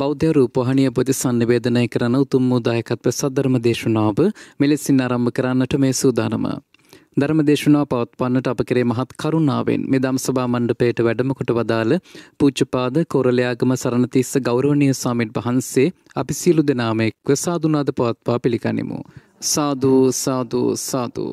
බෞද්ධ රූපහණිය පොති සන්නිවේදනය කරන උතුම් වූ දායකත්ව සද්ධර්ම දේශනාව මෙලෙසින් ආරම්භ කරන්නට මේ සූදානම. ධර්ම දේශනාව පවත්වන්නට අප කරේ මහත් කරුණාවෙන් මෙදම් සභා මණ්ඩපයට වැඩම කොට වදාළ පූජ්‍යපාද කොරළයාගම සරණතිස්ස ගෞරවනීය ස්වාමීන් වහන්සේ අපි සියලු දෙනාම එක්ව සාදුනාද පවත්වා පිළිගනිමු. සාදු සාදු සාදු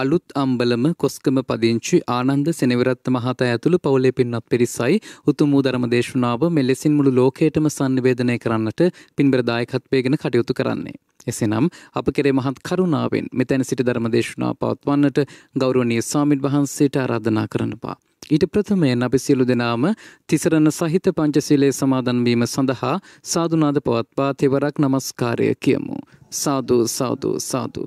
අලුත් අම්බලම කොස්කම පදිංචි ආනන්ද සෙනවිරත්ත මහතා ඇතුළු පවුලේ පින්වත් පිරිසයි උතුම් වූ ධර්ම දේශනාව මෙලෙසින් මුළු ලෝකයටම sannivedanaya කරන්නට පින්බර දායකත්වයේගෙන කටයුතු කරන්නේ. එසේනම් අප කෙරේ මහත් කරුණාවෙන් මෙතැන සිට ධර්ම දේශනාව පවත්වන්නට ගෞරවනීය ස්වාමින් වහන්සේට ආරාධනා කරනවා. ඊට ප්‍රථමයෙන් අපි සියලු දෙනාම තිසරණ සහිත පංචශීලයේ සමාදන් වීම සඳහා සාදුනාද පවත්වා තෙවරක් নমස්කාරය කියමු. සාදු සාදු සාදු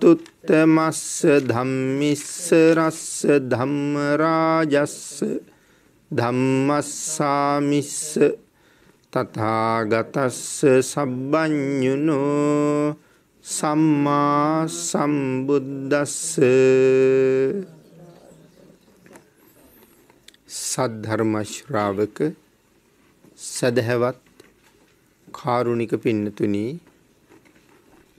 තුත්තමස්ස ධම්මිස්ස රස්ස ධම්මරාජස්ස ධම්මස්සාමිස්ස තථාගතස්ස සබ්බඤුනෝ සම්මා සම්බුද්දස්ස සද්ධර්ම ශ්‍රාවක සදහවත් කාරුණික පින්නතුණී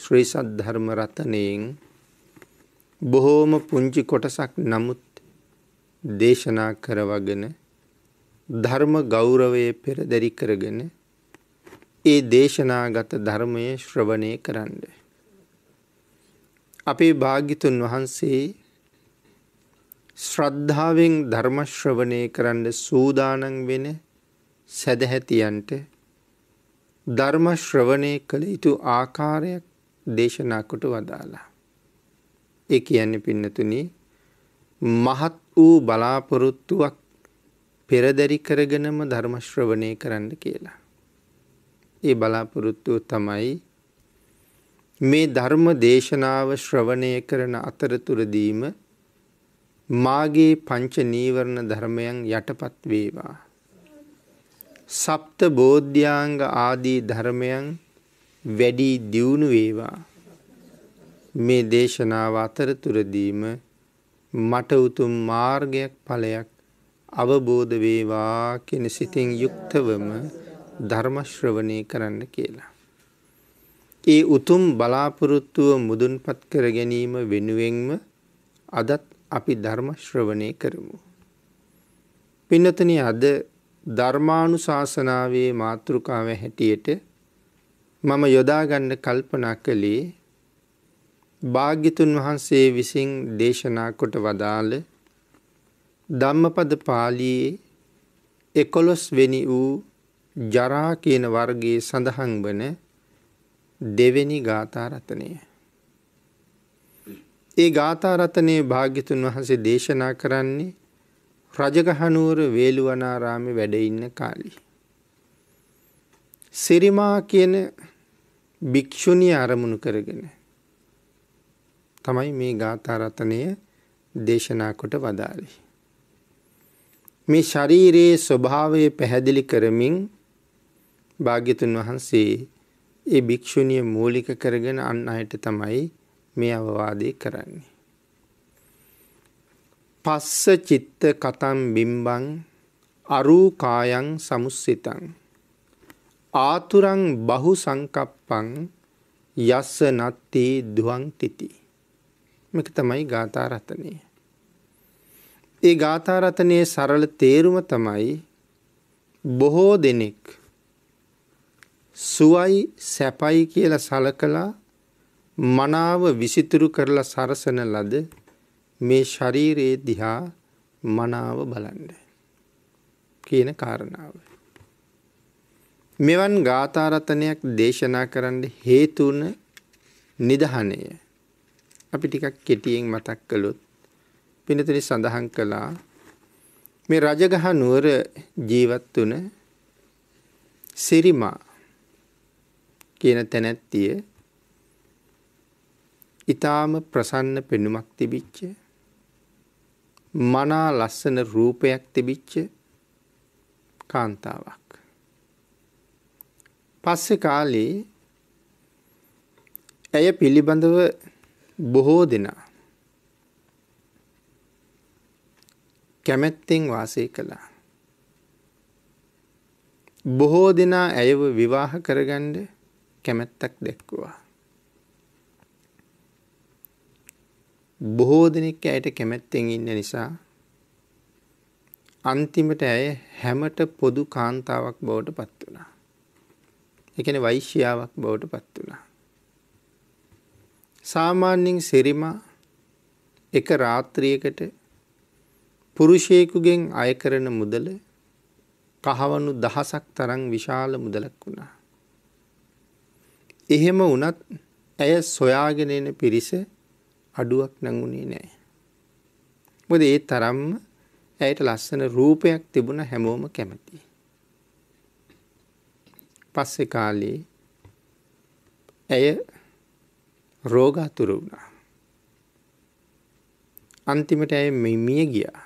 ශ්‍රී සද්ධර්ම රතනයෙන් බොහෝම පුංචි කොටසක් නමුත් දේශනා කරවගෙන ධර්ම ගෞරවයේ පෙරදරි කරගෙන ඒ දේශනාගත ධර්මය ශ්‍රවණය කරන්න. අපේ භාගිතුන් වහන්සේ ශ්‍රද්ධාවෙන් ධර්මශ්‍රවනය කරන්න සූදානන් වෙන සැදැහැතියන්ට ධර්මශ්‍රවනය කළ යුතු ආකාරයක් දේශනා කොට වදාලා. ඒ කියන්නේ පින්නතුනි මහත් වූ බලාපොරොත්තුවක් පෙරදරි කරගෙනම ධර්ම ශ්‍රවණය කරන්න කියලා. ඒ බලාපොරොත්තුව තමයි මේ ධර්ම දේශනාව ශ්‍රවණය කරන අතරතුරදීම මාගේ පංච නීවරණ ධර්මයන් යටපත් වේවා. සප්ත බෝධ්‍යාංග ආදී ධර්මයන් වැඩි දියුණු වේවා. මේ දේශනාව අතරතුරදීම මට උතුම් මාර්ගයක් ඵලයක් අවබෝධ වේවා කියන සිතින් යුක්තවම ධර්ම ශ්‍රවණය කරන්න කියලා. ඒ උතුම් බලාපොරොත්තුව මුදුන්පත් කර ගැනීම වෙනුවෙන්ම අදත් අපි ධර්ම ශ්‍රවණය කරමු. පින්නතනි අද ධර්මානුශාසනාවේ මාතෘකාව හැටියට මම යොදා ගන්න කල්පනා කළේ භාග්‍යතුන් වහන්සේ විසින් දේශනා කොට වදාළ ධම්මපද පාළියේ 11 වෙනි වූ ජරා කියන වර්ගයේ සඳහන් වන දෙවෙනි ගාථා රත්නය. ඒ ගාථා රත්නයේ භාග්‍යතුන් වහන්සේ දේශනා කරන්නේ රජගහනුවර වේළුවනාරාමේ වැඩ ඉන්න කාලේ. සිරිමා කියන භික්‍ෂුණිය අරමුණු කරගෙන. තමයි මේ ගාථරතනය දේශනා කොට වදාලි. මේ ශරීරයේ ස්වභාවය පැහැදිලි කරමින් භාග්‍යතුන් වහන්සේ ඒ භික්‍ෂුණිය මූලික කරගෙන අන්න අයට තමයි මේ අවවාදය කරන්නේ. පස්ස චිත්ත කතම් බිම්බං අරූකායන් සමුස්සිතන් ආතුරං බහු සංකප්පං යස්ස නත්තේ දුවන් තිති. මේක තමයි ගාථාරතනය. ඒ ගාථාරතනයේ සරල තේරුම තමයි බොහෝ දෙනෙක් සුවයි සැපයි කියලා සලකලා මනාව විසිතුරු කරලා සරසන ලද මේ ශරීරයේ දිහා මනාව බලන්න කියන කාරණාව. මෙවන් ගාථාරතනයක් දේශනා කරන්න හේතුන නිදහනය අපි ටිකක් කෙටියෙන් මතක් කළොත් පිනතුනි සඳහන් කළා මේ රජගහ නුවර ජීවත් වුණ සිරිමා කියන තැනැත්තිය ඊටාම ප්‍රසන්න පෙනුමක් තිබිච්ච මනා ලස්සන රූපයක් තිබිච්ච කාන්තාවක් පස්සේ කාලේ ඇය පිළිබඳව බොහෝ දෙනා කැමැත්තෙන් වාසය කළා. බොහෝ දෙනා ඇයව විවාහ කරගන්න කැමැත්තක් දැක්වුවා. බොහෝ දෙනෙක් ඇයට කැමැත්තෙන් ඉන්න නිසා අන්තිමට ඇය හැමට පොදු කාන්තාවක් බවට පත් වුණා. ඒ කියන්නේ වෛශ්‍යාවක් බවට පත් වුණා. සාමාන්‍යයෙන් සිරිමා එක රාත්‍රියකට පුරුෂයෙකුගෙන් අය කරන මුදල කහවණු දහසක් තරම් විශාල මුදලක් වුණා. එහෙම වුණත් ඇය සොයාගෙන එන පිරිස අඩුවක් නැඟුණේ නෑ. මොකද ඒ තරම්ම ඇයට ලස්සන රූපයක් තිබුණ හැමෝම කැමතියි. පස්සේ කාලේ ඇය රෝගාතුර වුණා. අන්තිමට ඇය මිය ගියා.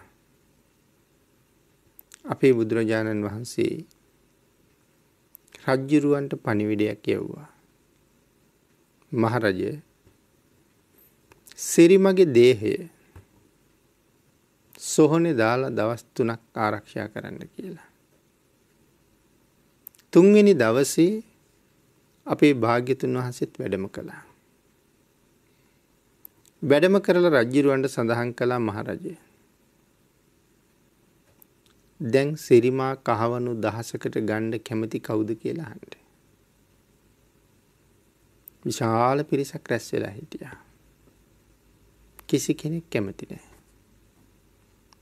අපේ බුදුරජාණන් වහන්සේ රජ්ජුරුවන්ට පණිවිඩයක් යව්වා. මහරජය සිරිමගේ දේහය සොහොනේ දාලා දවස් තුනක් ආරක්ෂා කරන්න කියලා. තුන්වෙනි දවසේ අපේ භාග්‍යතුන් වහසෙත් වැඩම කළා. වැඩම කරලා රජ්ජිරුවන්ට සඳහන් කලා මහරජය. දැන් සිරිමා කහවනු දහසකට ගණ්ඩ කැමති කවුද කියලාහන්ට. විශාල පිරිසක් රැස් වෙලා හිටියා. කිසි කෙනෙක් කැමති නෑ.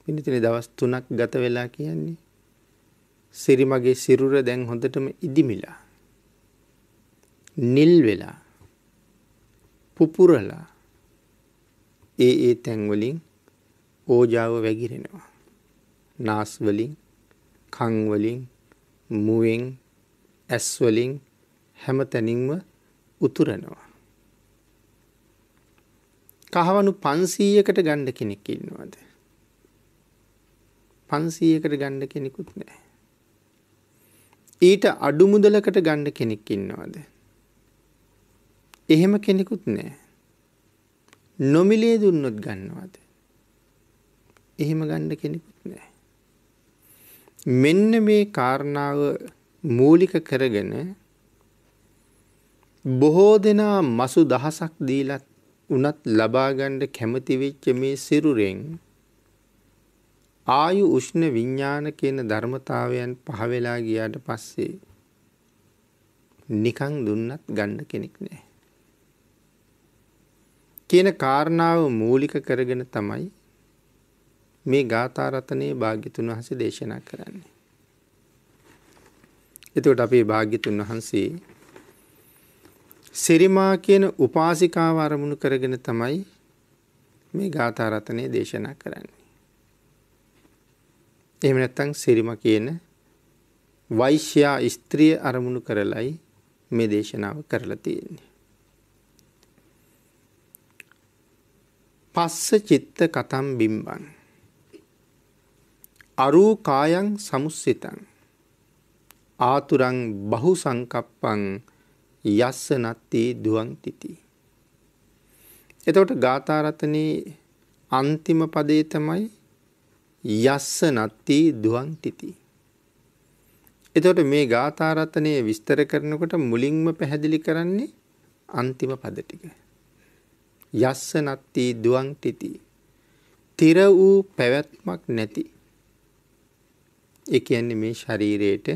පිනිතින දවස් තුනක් ගත වෙලා කියන්නේ සිරිමගේ සිරුර දැන් හොඳටම ඉදිමිලා. නිල් වෙලා පුපුරලා ඒ ඒ තැන්වලින් ඕජාව වැගිරෙනවා. නාස්වලින් කංවලින් මුවෙන් ඇස්වලින් හැම තැනින්ම උතුරනවා. කහවනු පන්සීයකට ගණ්ඩ කෙනෙක් ඉන්නවාද. පන්සීයකට ගණ්ඩ කෙනෙකුත් නෑ. ඊට අඩු මුදලකට ගන්න කෙනෙක් ඉන්නවද? එහෙම කෙනෙකුත් නැහැ. නොමිලේ දුන්නොත් ගන්නවද? එහෙම ගන්න කෙනෙකුත් නැහැ. මෙන්න මේ කාරණාව මූලික කරගෙන බොහෝ දෙනා මසු දහසක් දීලත් උනත් ලබා ගන්න කැමති වෙච්ච මේ සිරුරෙන් ආයු උෂ්ණ විඥාන කියන ධර්මතාවයන් පහ වෙලා ගියාට පස්සේ නිකන් දුන්නත් ගන්න කෙනෙක් නැහැ. කියන කාරණාව මූලික කරගෙන තමයි මේ ගාථා රත්නයේ භාග්‍යතුන් වහන්සේ දේශනා කරන්නේ. එතකොට අපේ භාග්‍යතුන් වහන්සේ සිරිමා කියන උපාසිකාව අරමුණු කරගෙන තමයි මේ ගාථා රත්නයේ දේශනා කරන්නේ. එහෙම නැත්නම් සිරිම කියන වෛශ්‍යා ස්ත්‍රිය අරමුණු කරලයි මේ දේශනාව කරලා තියෙන්නේ. පස්ස චිත්ත කතම් බිම්බං අරූ කායං සමුස්සිතං ආතුරං බහු සංකප්පං යස්ස නත්ති දුවං තිති එතකොට ගාථා රත්නයේ අන්තිම පදේ තමයි යස්ස නත්ති දුවන් තිති. එතකොට මේ ගාථාරත්නය විස්තර කරනකොට මුලින්ම පැහැදිලි කරන්නේ අන්තිම පද ටික. යස්ස නත්ති දුවන් තිති. තිර වූ පැවැත්මක් නැති. ඒ කියන්නේ මේ ශරීරයට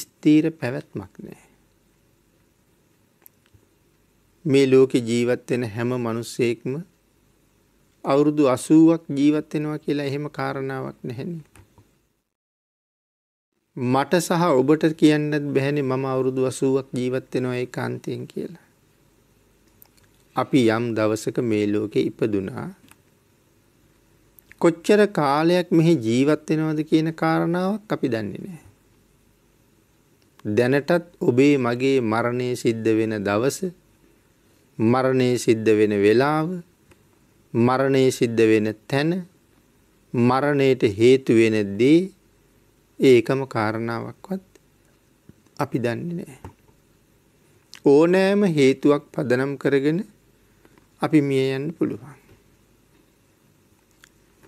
ස්ථීර පැවැත්මක් නැහැ. මේ ලෝකේ ජීවත් වෙන හැම මිනිසෙක්ම අවුරුදු 80ක් ජීවත් වෙනවා කියලා එහෙම කාරණාවක් නැහෙනේ. මට සහ ඔබට කියන්නත් බැහැනේ මම අවුරුදු 80ක් ජීවත් වෙනවා ඒකාන්තයෙන් කියලා. අපි යම් දවසක මේ ලෝකේ ඉපදුනා කොච්චර කාලයක් මෙහි ජීවත් වෙනවද කියන කාරණාවක් අපි දන්නේ නැහැ. දැනටත් ඔබේ මගේ මරණය සිද්ධ වෙන දවස මරණය සිද්ධ වෙන වෙලාව මරණය සිද්ධ වෙන තැන මරණයට හේතුවෙන දේ ඒකම කාරණාවක්වත් අපි දන්නේ නෑ. ඕනෑම හේතුවක් පදනම් කරගෙන අපි මිය යන්න පුළුවන්.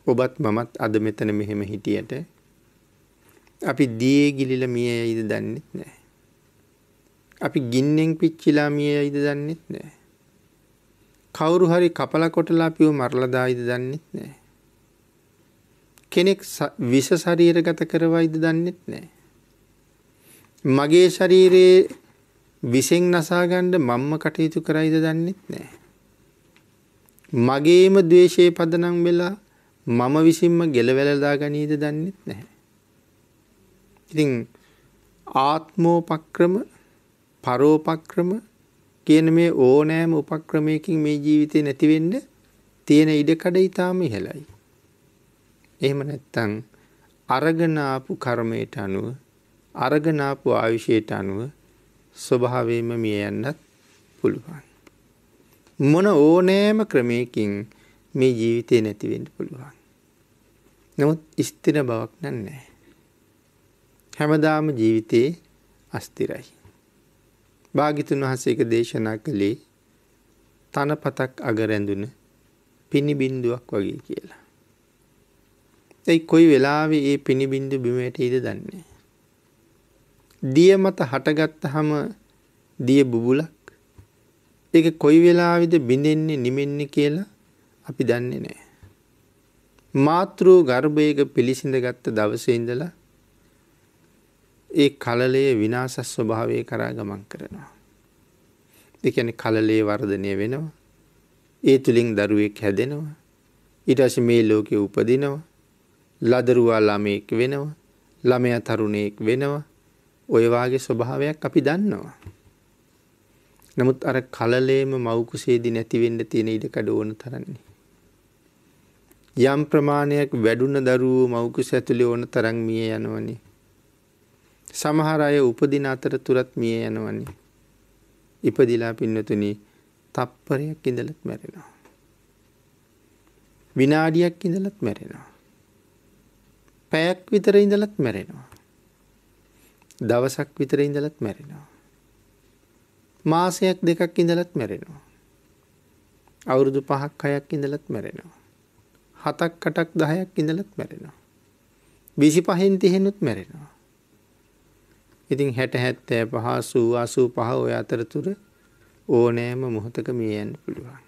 ඔබත් මමත් අද මෙතන මෙහෙම හිටියට අපි දියේ ගිලිල මිය යයිද දන්නෙත් නෑ. අපි ගින්නෙන් පිච්චිලා මිය යයිද දන්නෙත් නෑ. කවුරු හරි කපලා කොටලා අපිව මරලා දායිද දන්නෙත් නැහැ. කෙනෙක් විස ශරීරගත කරවයිද දන්නෙත් නැහැ. මගේ ශරීරයේ විසෙන් නසා ගන්න මම්ම කටයුතු කරයිද දන්නෙත් නැහැ. මගේම ද්වේෂයේ පදනම් වෙලා මම විසින්ම ගෙලවැල දාගනීද දන්නෙත් නැහැ. ඉතින් ආත්මෝපක්‍රම පරෝපක්‍රම කියන මේ ඕනෑම උපක්‍රමයකින් මේ ජීවිතේ නැති වෙන්න තියෙන ඉඩකඩ ඊටාම ඉහළයි. එහෙම නැත්තම් අරගෙන ආපු කර්මයට අනුව අරගෙන ආපු ආයුෂයට අනුව ස්වභාවයෙන්ම මිය යන්නත් පුළුවන්. මොන ඕනෑම ක්‍රමයකින් මේ ජීවිතේ නැති වෙන්න පුළුවන්. නමුත් ස්ථිර බවක් නැහැ. හැමදාම ජීවිතේ අස්තිරයි. භාගිතුන් වහන්සේ එක දේශනා කළේ තනපතක් අගරැඳුන පිණිබින්දුවක් වගේ කියලා. ඇයි කොයි වෙලාවෙ ඒ පිණිබින්දු බිමට ඉද දන්නේ. දිය මත හටගත්තහම දිය බුබුලක් ඒක කොයි වෙලාවිද බිඳෙන්නේ නිමෙන්නේ කියලා අපි දන්නේ නෑ. මාතෘ ගර්භයක පිළිසිඳ ගත්ත දවසඉඳලා ඒ කලලයේ විනාශ ස්වභාවය කරා ගමන් කරනවා. දෙකැන කලලේ වර්ධනය වෙනවා. ඒ තුළින් දරුවෙක් හැදෙනවා. ඉටශ මේ ලෝකෙ උපදිනවා. ලදරුවා ළමයෙක් වෙනවා. ළමය තරුණයෙක් වෙනවා. ඔයවාගේ ස්වභාවයක් අපි දන්නවා. නමුත් අර කලලේම මවකුසේදි නැතිවෙන්න තියෙන ඉඩකඩ ඕන තරන්නේ. යම් ප්‍රමාණයක් වැඩුණ දරුවූ මවකුස ඇතුළි ඕන තරං මිය යනවනේ සමහර අය උපදින අතර තුරත් මිය යනවනේ. ඉපදිලා පින්නතුනි තප්පරයක් ඉඳලත් මැරෙනවා. විනාඩියක් ඉඳලත් මැරෙනවා. පැයක් විතර ඉඳලත් මැරෙනවා. දවසක් විතර ඉඳලත් මැරෙනවා. මාසයක් දෙකක් ඉඳලත් මැරෙනවා. අවුරුදු පහක් හයක් ඉඳලත් මැරෙනවා. හතක් කටක් දහයක් ඉඳලත් මැරෙනවා. විසි පහෙන් තිහෙනුත් මැරෙනවා. ඉතින් හැට හැත්තෑ පහසූ අසූ පහ ඔය අතරතුර ඕනෑම මොහොතක මිය යන්න පුළුවන්.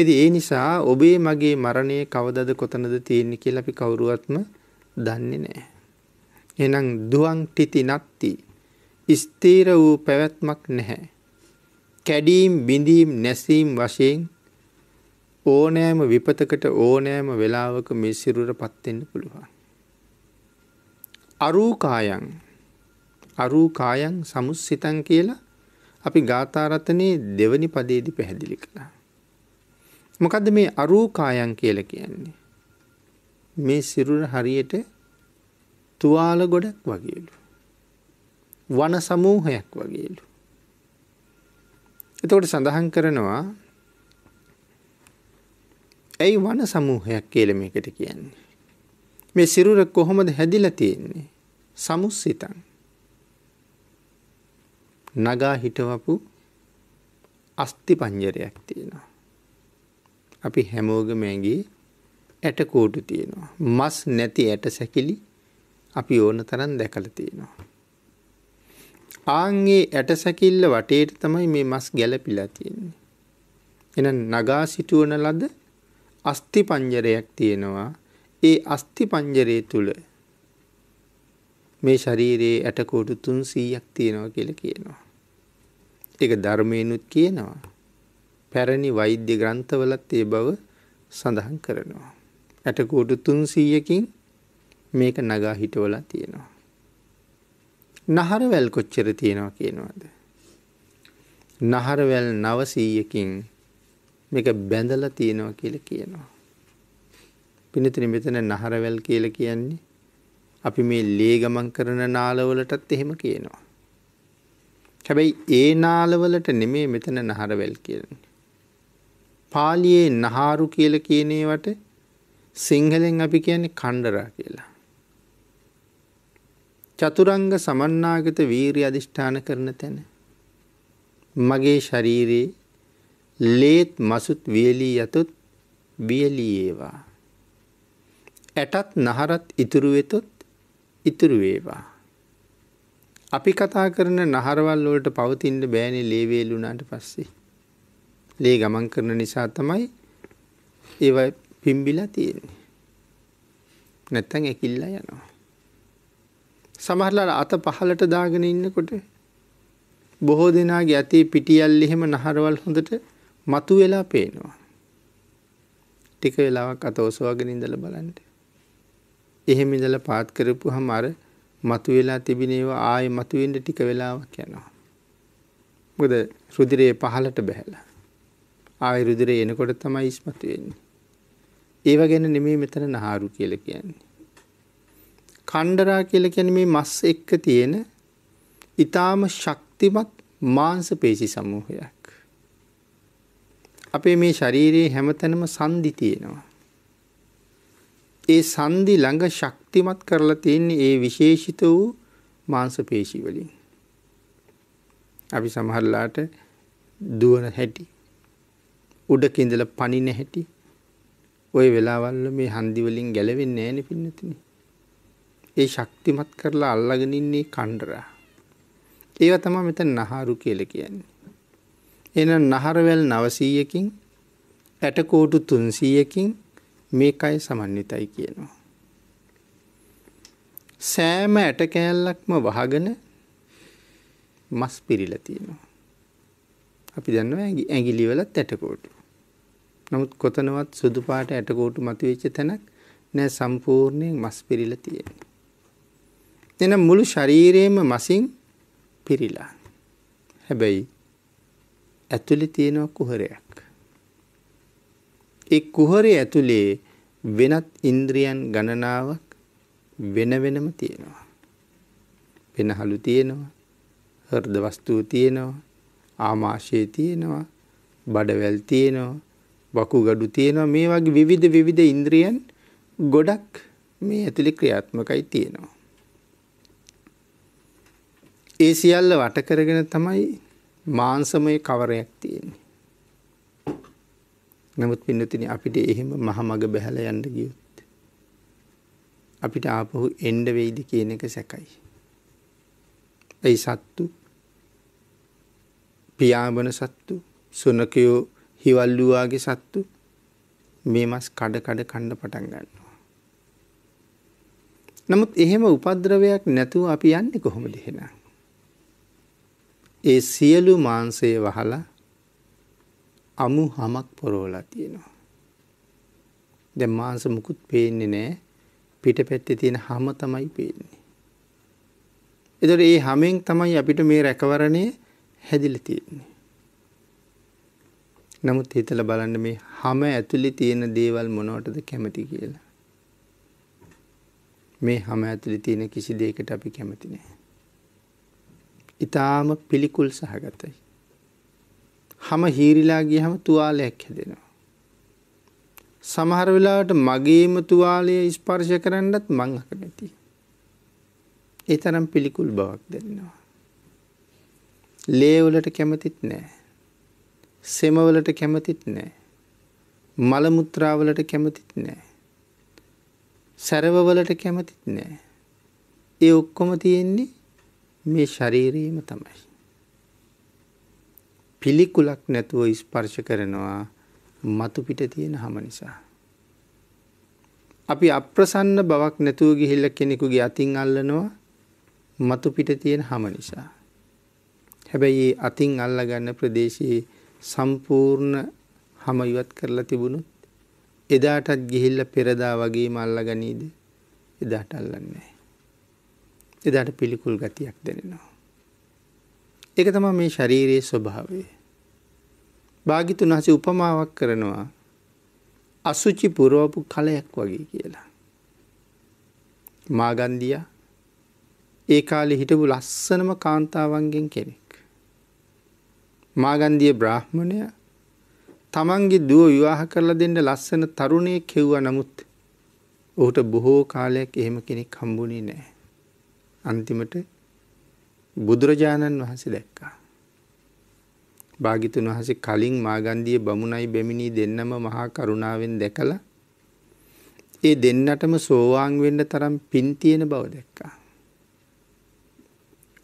ඉති ඒ නිසා ඔබේ මගේ මරණය කවදද කොතනද තියෙන්න කියලා අපි කවුරුවත්ම දන්නේ නෑ. එනම් දුවන් ටිති නත්ති ස්තීර වූ පැවැත්මක් නැහැ. කැඩීම් බිඳීම් නැසීම් වශයෙන් ඕනෑම විපතකට ඕනෑම වෙලාවක මේ සිරුර පත්වෙන්න පුළුවන්. අරූකායන් අරූකායන් සමුස්සිතන් කියලා අපි ගාථාරතනයේ දෙවනි පදේදි පැහැදිලි කළා. මොකද මේ අරූකායන් කියල කියන්නේ. මේ සිරුර හරියට තුවාල ගොඩක් වගේලු. වන සමූහයක් වගේලු. එතකොට සඳහන් කරනවා ඇයි වන සමූහයක් කියල මේකට කියන්නේ. මේ සිරුර කොහොමද හැදිලා තියෙන්නේ? සමුස්සිතං. නගා හිටවපු අස්ති පංජරයක් තියෙනවා. අපි හැමෝගම ඇඟේ ඇට කූටු තියෙනවා. මස් නැති ඇට සැකිලි අපි ඕන තරම් දැකලා තියෙනවා. ආන්ගේ ඇට සැකිල්ල වටේට තමයි මේ මස් ගැලපිලා තියෙන්නේ. එහෙනම් නගා සිටවන ලද අස්ති පංජරයක් තියෙනවා. ඒ අස්ථි පංජරය තුළ මේ ශරීරයේ ඇටකෝටු 300ක් තියෙනවා කියලා කියනවා. ඒක ධර්මයෙන්ුත් කියනවා. පැරණි වෛද්‍ය ග්‍රන්ථවලත් ඒ බව සඳහන් කරනවා. ඇටකෝටු 300කින් මේක නගා හිටවලා තියෙනවා. නහරවැල් කොච්චර තියෙනවා කියනවාද? නහරවැල් 900කින් මේක බැඳලා තියෙනවා කියලා කියනවා. පිනතින මෙතන නහරවැල් කියලා කියන්නේ අපි මේ ලේ ගමන් කරන නාලවලටත් එහෙම කියනවා. හැබැයි ඒ නාලවලට නෙමේ මෙතන නහරවැල් කියන්නේ. පාලියේ නහාරු කියලා කියන ඒවට සිංහලෙන් අපි කියන්නේ කණ්ඩරා කියලා. චතුරංග සමන්නාගත වීරිය අධිෂ්ඨාන කරන තැන. මගේ ශරීරයේ ලේත් මසුත් වියලී යතුත් වියලී ඒවා. ඇටත් නහරත් ඉතුරු වෙතොත් ඉතුරු වේවා. අපි කතා කරන නහරවල් වලට පවතින්න බෑනේ ලේ වේලුණාට පස්සේ. ලේ ගමන් කරන නිසා තමයි ඒව පිම්බිලා තියෙන්නේ. නැත්තම් ඇකිල්ලා යනවා. සමහරවල් අත පහලට දාගෙන ඉන්නකොට බොහෝ දෙනාගේ ඇතේ පිටියල් එහෙම නහරවල් හොඳට මතු වෙලා පේනවා. ටික වෙලාවක් අත ඔසවාගෙන ඉඳලා බලන්න. එහෙම ඉඳලා පාත් කරපුවහම අර මතුවෙලා තිබෙන ඒවා ආයේ මතුවෙන්න ටික වෙලාවක් යනවා. මොකද රුධිරය පහළට බැහැලා. ආයේ රුධිරය එනකොට තමයි ඉස්මතු වෙන්නේ. ඒව ගැන නෙමෙයි මෙතන නහාරු කියලා කියන්නේ. කණ්ඩරා කියලා කියන්නේ මේ මස් එක්ක තියෙන ඊටාම ශක්තිමත් මාංශ පේශි සමූහයක්. අපේ මේ ශරීරයේ හැමතැනම සංදි තියෙනවා. ඒ සන්ධි ළඟ ශක්තිමත් කරලා තියෙන්නේ ඒ විශේෂිත වූ මාංශ පේශී වලින්. අපි සමහරලාට දුවන හැටි උඩක ඉඳලා පණින හැටි ওই වෙලාවල් මේ හන්දි වලින් ගැලවෙන්නේ නැහැ නේ පින්නතිනේ. ඒ ශක්තිමත් කරලා අල්ලගෙන ඉන්නේ කණ්ඩරා. ඒව තමයි මෙතන නහරු කියලා කියන්නේ. එහෙනම් නහරවැල් 900කින් ඇටකෝටු 300කින් මේකයි සමන්විතයි කියනවා. සෑම ඇට කෑල්ලක්ම වහගෙන මස් පිරිලා තියෙනවා. අපි දන්නවා ඇඟිලිවල ඇටකෝටු. නමුත් කොතනවත් සුදු පාට ඇටකෝටු මතුවෙච්ච තැනක් නෑ සම්පූර්ණයෙන් මස් පිරිලා තියෙනවා. එන මුළු ශරීරයේම මසින් පිරිලා. හැබැයි ඇතුලේ තියෙන කුහරයක්. ඒ කුහරය ඇතුලේ වෙනත් ඉන්ද්‍රියන් ගණනාවක් වෙන වෙනම තියෙනවා. වෙනහලු තියෙනවා. හෘද වස්තුව තියෙනවා. ආමාශය තියෙනවා. බඩවැල් තියෙනවා. වකුගඩු තියෙනවා. මේ වගේ විවිධ විවිධ ඉන්ද්‍රියන් ගොඩක් මේ ඇතුලේ ක්‍රියාත්මකයි තියෙනවා. ඒ සියල්ල වට කරගෙන තමයි මාංශමය කවරයක් තියෙන්නේ. නමුත් පින්නතින අපිට එහෙම මහමග බැහැල යන්න ගියොත්. අපිට ආපහු එන්ඩ වෙයිද කියන එක සැකයි. ඇයි සත්තු පියාබන සත්තු සුනකයෝ හිවල්ලුවාගේ සත්තු මේ මස් කඩකඩ කණ්ඩ පටන් ගන්නවා. නමුත් එහෙම උපද්‍රවයක් නැතුව අපි යන්නේ කොහොමද එහෙනම්. ඒ සියලු මාන්සය වහලා අමු හමක් පොරෝලා තියෙනවා. දැ මාංස මුකුත් පේන්නේ නෑ පිට පැත්තේ තියෙන හම තමයි පේන්නේ. එදට ඒ හමෙන් තමයි අපිට මේ රැකවරණය හැදිල තියෙන්නේ. නමුත් හිතල බලන්න මේ හම ඇතුලි තියෙන දේවල් මොනවටද කැමති කියලා. මේ හම ඇතුලි තියෙන කිසි දේකට අපි කැමති නෑ. ඉතාම පිළිකුල් සහගතයි. හම හීරිලා ගියහම තුවාලයක් හැදෙනවා. සමහර වෙලාවට මගේම තුවාලය ස්පර්ශ කරන්නත් මං අකමැති. ඒ තරම් පිළිකුල් බවක් දෙන්නවා. ලේවලට කැමතිත් නෑ. සෙමවලට කැමතිත් නෑ. මලමුත්‍රාවලට කැමතිත් නෑ. සැරවවලට කැමතිත් නෑ. ඒ ඔක්කොම තියෙන්නේ මේ ශරීරීම තමයි. පිළිකුලක් නැතුව ස්පර්ශ කරනවා මතු පිට තියෙන හැම නිසා. අපි අප්‍රසන්න බවක් නැතුව ගිහිල්ලා කෙනෙකුගේ අතින් අල්ලනවා මතු පිට තියෙන හැම නිසා. හැබැයි අතින් අල්ලගන්න ප්‍රදේශයේ සම්පූර්ණ හැම ඉවත් කරලා තිබුණොත් එදාටත් ගිහිල්ලා පෙරදා වගේම අල්ලගනීද? එදාට අල්ලන්නේ නැහැ. එදාට පිළිකුල් ගතියක් දැනෙනවා. එක තම මේ ශරීරයේ ස්වභාවය. භාගිතුන් වහසේ උපමාවක් කරනවා අසුචි පුරෝපු කලයක් වගේ කියලා. මාගන්දිය ඒ කාලෙ හිටපු ලස්සනම කාන්තාවන්ගෙන් කෙනෙක්. මාගන්දිය බ්‍රාහ්මණය තමන්ගේ දුව විවාහ කරලා දෙන්න ලස්සන තරුණය කෙව්ව නමුත් ඔහුට බොහෝ කාලයක් එහෙම කෙනෙක් හම්බුණේ නෑ. අන්තිමට බුදුරජාණන් වහන්සේ දැක්කා. භාගිතුන් වහසේ කලින් මාගන්දිය බමුණයි බැමිණී දෙන්නම මහා කරුණාවෙන් දැකලා ඒ දෙන්නටම සෝවාන් වෙන්න තරම් පින් තියෙන බව දැක්කා.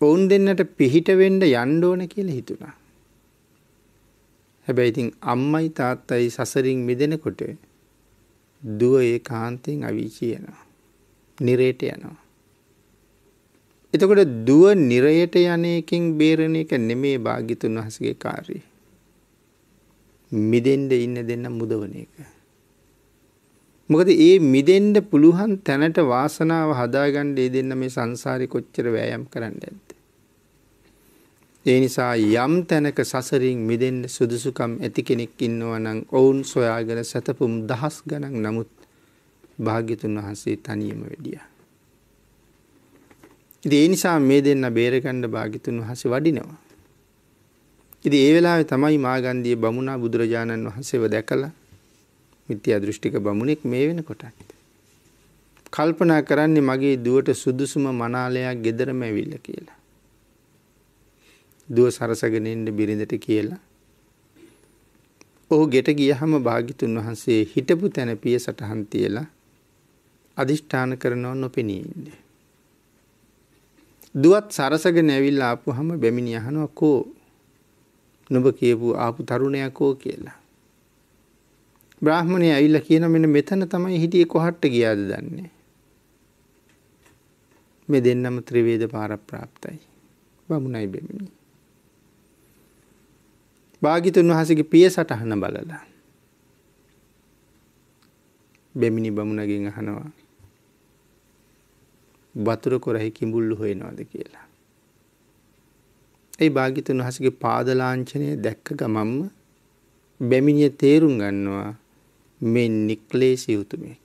ඔවුන් දෙන්නට පිහිට වෙන්න යන්න ඕන කියලා හිතුණා. හැබැයි ඉතින් අම්මයි තාත්තයි සසරින් මිදෙනකොට දුව ඒ කාන්තෙන් අවි කියනවා. නිරේට යනවා. එතකොට දුව නිරයට යන එකෙන් බේරණ එක නෙමේ භාග්‍යතුන් වහසගේ කාර්යය. මිදෙන්ඩ ඉන්න දෙන්න මුදවන එක. මොකද ඒ මිදෙන්ඩ පුළුවන් තැනට වාසනාව හදාගණ්ඩ ඒ දෙන්න මේ සංසාරි කොච්චර වෑයම් කරන්න ඇත්ත. ඒ නිසා යම් තැනක සසරින් මිදෙන්ඩ සුදුසුකම් ඇති කෙනෙක් ඉන්නවනං ඔවුන් සොයාගෙන සැතපුම් දහස් ගණන් නමුත් භාග්‍යතුන් වහන්සේ තනියම වැඩියා. ඉති ඒ නිසා මේ දෙන්න බේරකණ්ඩ භාගිතුන් වහස වඩිනවා. ඉති ඒ වෙලා තමයි මාගන්දිය බමුණා බුදුරජාණන් වහන්සේව දැකලා මිත්‍ය අදෘෂ්ටික බමුණෙක් මේ වෙන කොටත්. කල්පනා කරන්නේ මගේ දුවට සුදුසුම මනාලයක් ගෙදරම ඇවිල්ල කියලා. දුව සරසගෙනෙන්ට බිරිඳට කියලා. ඔහු ගෙට ගියහම භාගිතුන් වහන්සේ හිටපු තැන පිය සටහන් තියලා අධිෂ්ඨාන කරනව නොපෙනීන්නේ. දුවත් සරසගෙන ඇවිල්ලා ආපුවහම බැමිණි අහනවා කෝ නුඹ කියපු ආපු තරුණයා කෝ කියලා. බ්‍රාහ්මණය ඇවිල්ලා කියන මෙන්න මෙතන තමයි හිටියේ කොහට්ට ගියාද දන්නේ. මේ දෙන්නම ත්‍රිවේද පාරප්‍රාප්තයි. බමුණයි බැමිණි. භාගිතුන් වහසගේ පිය සටහන බලලා. බැමිණි බමුණගෙන් අහනවා වතුර කොරහි කිඹුල්ලු හොයනවාද කියලා. ඒ භාගිතුන් වහසගේ පාදලාංචනය දැක්ක ගමම්ම බැමිණිය තේරුම් ගන්නවා මෙ නික්ලේ සියුතුමෙක්.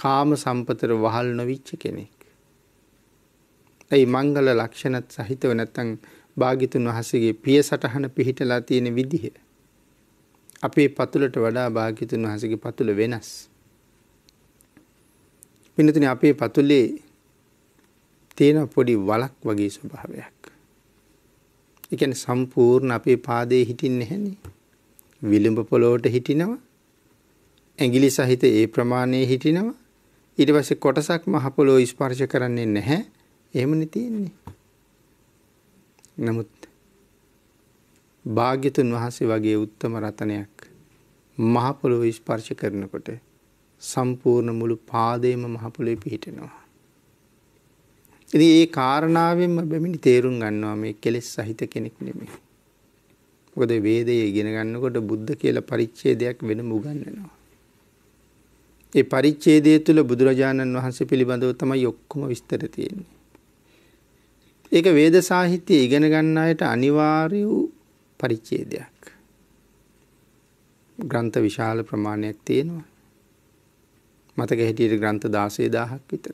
කාම සම්පතර වහල් නොවිච්ච කෙනෙක්. ඇයි මංගල ලක්ෂණත් සහිතව නැත්තං භාගිතුන් වහසගේ පිය සටහන පිහිටලා තියෙන විදිහ. අපේ පතුලට වඩා භාගිතුන් වහසගේ පතුළ වෙනස්. පිනතුන අපේ පතුලේ තියෙන පොඩි වලක් වගේ ස්වභාවයක්. එකන සම්පූර්ණ අපේ පාදයේ හිටින් නැහැනි. විළඹ පොලෝට හිටිනවා. ඇගිලි සහිත ඒ ප්‍රමාණය හිටිනවා. ඊට පස්සේ කොටසක් මහපොලෝ ස්පර්ශ කරන්නේ නැහැ. එහෙමනේ තියෙන්නේ. නමුත් භාග්‍යතුන් වහන්සේ වගේ උත්තම රතනයක් මහපොළොව ස්පර්ශ කරනකොට සම්පූර්ණ මුළු පාදේම මහපුලේ පිහිටෙනවා. ඉති ඒ කාරණාවෙන්ම බැමිණි තේරුම් ගන්නවා මේ කෙලෙස් සහිත කෙනෙක් නෙමේ. ගොද වේදය ඉගෙන ගන්නකොට බුද්ධ කියල පරිච්චේ දෙයක් වෙන මුගන්නවා. ඒ පරිච්චේදය තුළ බුදුරජාණන් වහන්සේ පිළිබඳව තමයි යොක්කොම විස්තර තියෙන්නේ. ඒක වේද සාහිත්‍යය ඉගෙන ගන්න අයට අනිවාර්ය වූ පරිච්චේදයක්. ග්‍රන්ථ විශාල ප්‍රමාණයක් තියෙනවා. මතක හැටියට ග්‍රන්ථ දාසේ දාහක් විතර.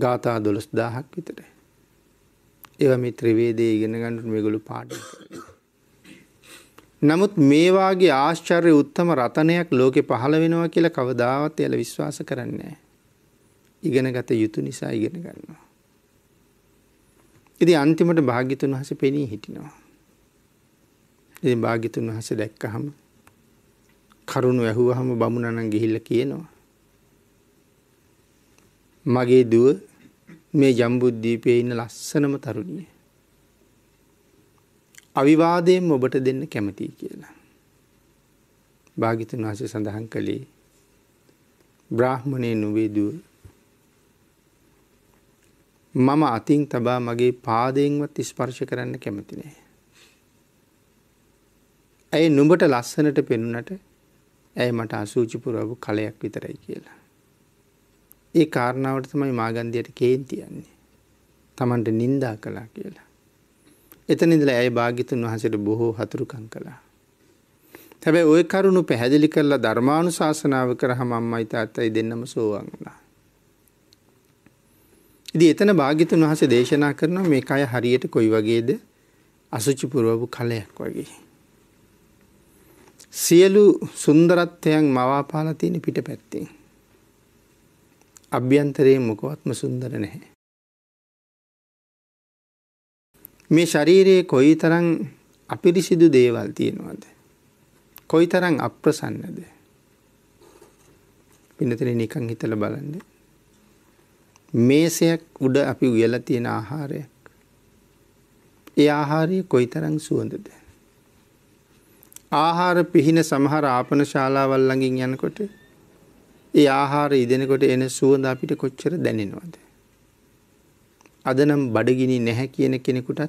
ගාථා දොළොස් දාහක් විතර. ඒව මේ ත්‍රවේදය ඉගෙන ගන්නට මෙගොලු පාඩ. නමුත් මේවාගේ ආශ්චර්ය උත්තම රතනයක් ලෝකෙ පහළ වෙනවා කියලා කවදාවත් එල විශ්වාස කරන්නේ. ඉගෙන ගත යුතු නිසා ඉගෙන ගන්නවා. ඉති අන්තිමට භාගිතුන් වහස පෙනී හිටිනවා. ඉති භාගිතුන් වහස දැක්කහම කරුණු ඇහුවහම බමුණනන් ගිහිල්ලා කියනවා. මගේ දුව මේ ජම්බුද්දීපයේ ඉන්න ලස්සනම තරුණිය. අවිවාදයෙන් ඔබට දෙන්න කැමතියි කියලා. භාගිතන් වහස සඳහන් කළේ බ්‍රාහ්මණය නොවේදුව මම අතින් තබා මගේ පාදයෙන්වත් ස්පර්ශ කරන්න කැමතිනේ. ඇය නුඹට ලස්සනට පෙනුනට ඇය මට අසූචි පුරවපු කලයක් විතරයි කියලා. ඒ කාරණාවට තමයි මාගන්දියට කේන්තියන්නේ. තමන්ට නින්දා කලා කියලා. එතනිදල ඇය භාගිතුන් වහසට බොහෝ හතුරුකං කළා. හැබැයි ඔය කරුණු පැහැදිලි කරලා ධර්මාණු ශාසනාව කර හමම් අයිතාත්තයි දෙන්නම සෝවංලා. ඉදි එතන භාගිතුන් වහස දේශනා කරනවා මේ අය හරියට කොයි වගේද අසුචිපුරුවපු කලයක් වගේ. සියලු සුන්දරත්වයන් මවාපාලා තියෙන පිටපැත්තෙන්. අභ්‍යන්තරයේ මොකවත්ම සුන්දර නැහැ. මේ ශරීරයේ කොයිතරම් අපිරිසිදු දේවල් තියෙනවද? කොයිතරම් අප්‍රසන්නද? පින්නතේ නිකන් හිතලා බලන්න. මේසයක් උඩ අපි උයලා තියෙන ආහාරයක්. ඒ ආහාරය කොයිතරම් සුවඳද? ආහාර පිහින සමහර ආපන ශාලාවල් ළඟින් යනකොට ඒ ආහාර ඉදෙනකොට එන සුවඳ අපිට කොච්චර දැනෙනවද. අදනම් බඩගිනි නැහැ කියන කෙනෙකුටත්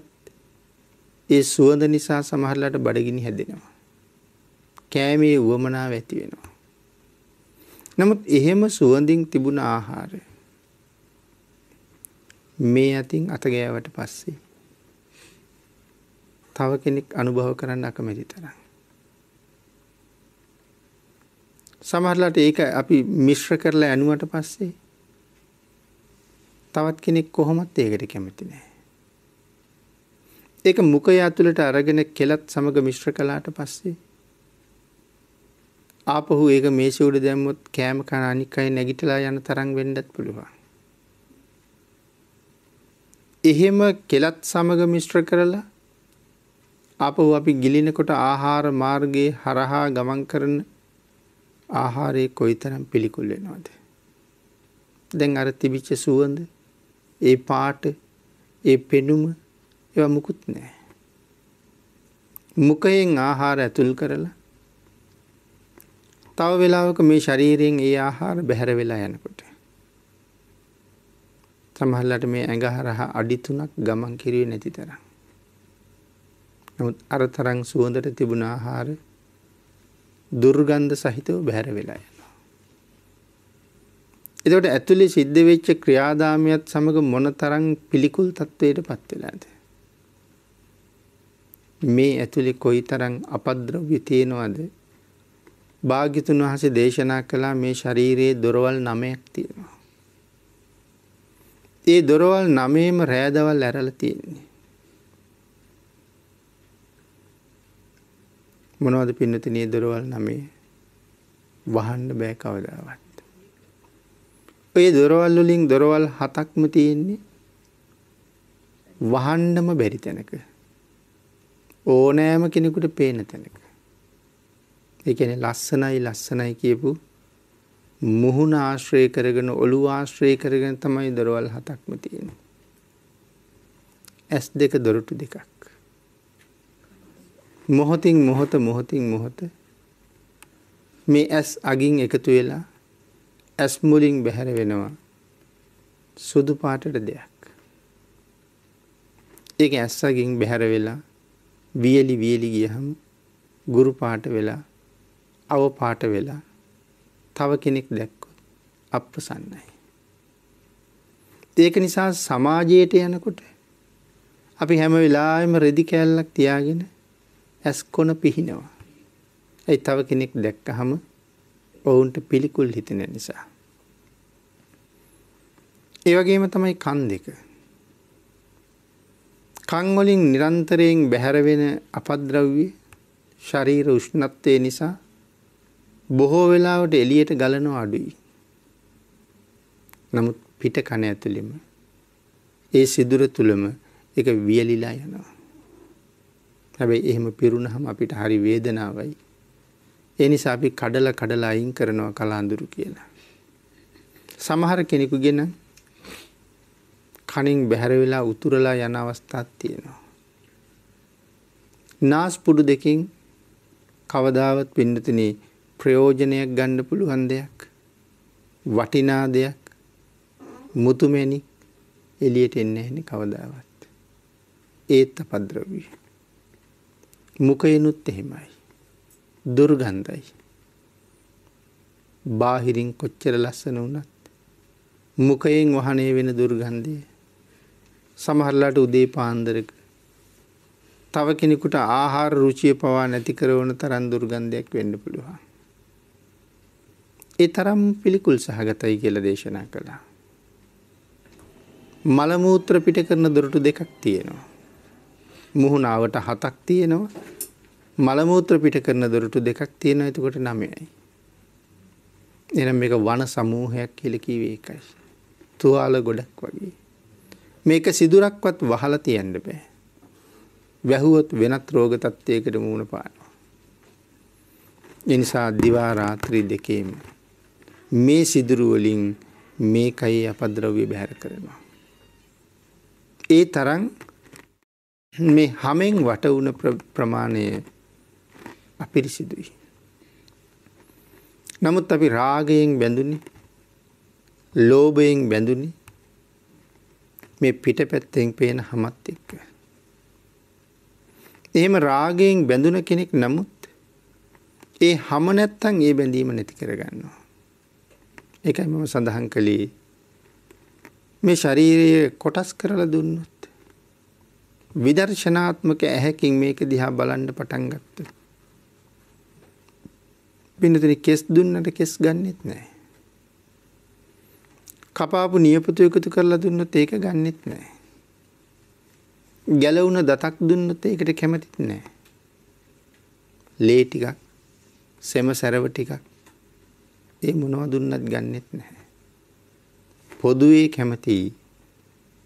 ඒ සුවඳ නිසා සමහරලට බඩගිනි හැදෙනවා. කෑමේ වුවමනාව ඇති වෙනවා. නමුත් එහෙම සුවඳින් තිබුණ ආහාරය මේ අතින් අතගෑවට පස්සේ තව කෙනෙක් අනුභව කරන්න අකමැති තරම්. සමහරලාට ඒක අපි මිශ්‍ර කරලා ඇනුවට පස්සේ තවත් කෙනෙක් කොහොමත් ඒකට කැමති නෑ. ඒක මුඛය ඇතුළට අරගෙන කෙලත් සමග මිශ්‍ර කළාට පස්සේ ආපහු ඒක මේසෙ උඩ දැම්මොත් කෑම කන අනික් අය නැගිටලා යන තරම් වෙන්නත් පුළුවන්. එහෙම කෙලත් සමග මිශ්‍ර කරලා ආපහු අපි ගිලිනකොට ආහාර මාර්ගයේ හරහා ගමන් කරන ආහාරය කොයි තරම් පිළිකුල් වෙනවාද. දැන් අර තිබිච්ච සුවඳ ඒ පාට ඒ පෙනුම එව මුකුත් නෑ. මුකයෙන් ආහාර ඇතුල් කරලා තව වෙලාවක මේ ශරීරයෙන් ඒ ආහාර බැහැර වෙලා යනකොට. සමහල්ලට මේ ඇඟ හරහා අඩිතුනක් ගමන් කිරුවේ නැති තරම්. නමුත් අර තරං සුවඳට තිබුණ ආහාර දුර්ගන්ධ සහිතව බැහැර වෙලා යනවා. එතකොට ඇතුලේ සිද්ධ වෙච්ච ක්‍රියාදාමයත් සමග මොනතරම් පිළිකුල් තත්වයට පත් වෙලාද? මේ ඇතුලේ කොයිතරම් අපද්‍රව්‍ය තියෙනවද? භාග්‍යතුන් වහන්සේ දේශනා කළා මේ ශරීරයේ දොරවල් 9ක් තියෙනවා. ඒ දොරවල් 9ෙම රෑදවල් ඇරලා තියෙන්නේ. මොනවද පින්නතිනේ දොරවල් නමේ වහන්න බෑ කවදාවත්. ඔය දොරවල් වලින් දොරවල් හතක්ම තියෙන්නේ වහන්නම බැරි තැනක. ඕනෑම කෙනෙකුට පේන තැනක. එකන ලස්සනයි ලස්සනයි කියපු මුහුණ ආශ්‍රය කරගෙන ඔළු ආශ්‍රය කරගෙන තමයි දොරවල් හතක්ම තියෙන. ඇස් දෙක දොරටු දෙකක්. මොහොතින් මොහොත මොහොතින් මොහොත මේ ඇස් අගින් එකතු වෙලා ඇස් මුලින් බැහැර වෙනවා සුදු පාටට දෙයක්. ඒක ඇස් අගින් බැහැර වෙලා වියලි වියලි ගියහම ගුරු පාට වෙලා අව පාට වෙලා තව කෙනෙක් දැක්කොත් අප්‍රසන්නයි. ඒක නිසා සමාජයට යනකොට අපි හැම වෙලාම රෙදි කෑල්ලක් තියාගෙන ඇස්කොන පිහිනවා. ඇයි තව කෙනෙක් දැක්කහම ඔවුන්ට පිළිකුල් හිතෙන නිසා. ඒවගේම තමයි කන් දෙක. කංවලින් නිරන්තරයෙන් බැහැරවෙන අපද්‍රව්විය ශරීර උෂ්ණත්වය නිසා බොහෝ වෙලාවට එළියට ගලන අඩුයි. නමුත් පිට කන ඇතුළිම ඒ සිදුර තුළම එක වියලිලා යනවා. හැබැයි එහෙම පිරුණහම අපිට හරි වේදනාවයි. ඒ නිසා අපි කඩල කඩලා අයින් කරනවා කලාඳුරු කියලා. සමහර කෙනෙකුගෙන කනින් බැහැර වෙලා උතුරලා යන අවස්ථාත් තියෙනවා. නාස් පුඩු දෙකින් කවදාවත් පින්නතිනේ ප්‍රයෝජනයක් ගණ්ඩ පුළුවන් දෙයක් වටිනා දෙයක් මුතුමැනි එලියට එන්න හැනි කවදාවත් ඒත් අපද්‍රවී. මුකයනුත් එහෙමයි. දුර්ගන්ධයි. බාහිරින් කොච්චර ලස්සන වනත්. මුකයෙන් වහනය වෙන දුර්ගන්ධය. සමහරලාට උදේ පාන්දරක. තව කෙනෙකුට ආහාර රුචිය පවා නැති කරවන තරන් දුර්ගන්ධයක් වෙන්න පුළුවන්. ඒ තරම් පිළිකුල් සහගතයි කියල දේශනා කළා. මළමූත්‍ර පිට කරන දුරටු දෙකක් තියෙනවා. මුහුණාවට හතක් තියෙනවා මළමූත්‍ර පිට කරන දොරටු දෙකක් තියෙන ඇතුකොට නමයයි. එනම් මේක වන සමූහයක් කියලකිවේ එකයි. තුවාල ගොඩක් වගේ. මේක සිදුරක්වත් වහල තියන්න බෑ. වැැහුවොත් වෙනත් රෝගතත්වයකට මූුණ පානවා. එනිසා දිවාරාත්‍රී දෙකේම. මේ සිදුරුවලින් මේකයි අපද්‍රව්‍ය බැහැර කරනවා. ඒ තරන් මේ හමෙන් වටවුන ප්‍රමාණය අපිරිසිදුයි. නමුත් අපි රාගයෙන් බැඳුනි ලෝබයෙන් බැඳුනි මේ පිට පැත්තෙන් පේන හමත් එක්ක. එහෙම රාගයෙන් බැඳුන කෙනෙක් නමුත් ඒ හම නැත්තං ඒ බැඳීම නැති කරගන්නවා. එකයි මම සඳහන් කළේ මේ ශරීරයේ කොටස් කරලා දුන්නොත් විදර්ශනාත්මක ඇහැකින් මේක දිහා බලන්න පටන් ගත්ත. පිනතුනි කෙස් දුන්නට කෙස් ගන්නෙත් නෑ. කපාපු නියපතු එකතු කරලා දුන්නොත් ඒක ගන්නෙත් නෑ. ගැලවුණ දතක් දුන්නොත් ඒකට කැමතිත් නෑ. ලේ ටිකක් සෙම සැරව ටිකක් ඒ මොනව දුන්නත් ගන්නෙත් නැහැ. පොදුවේ කැමතියි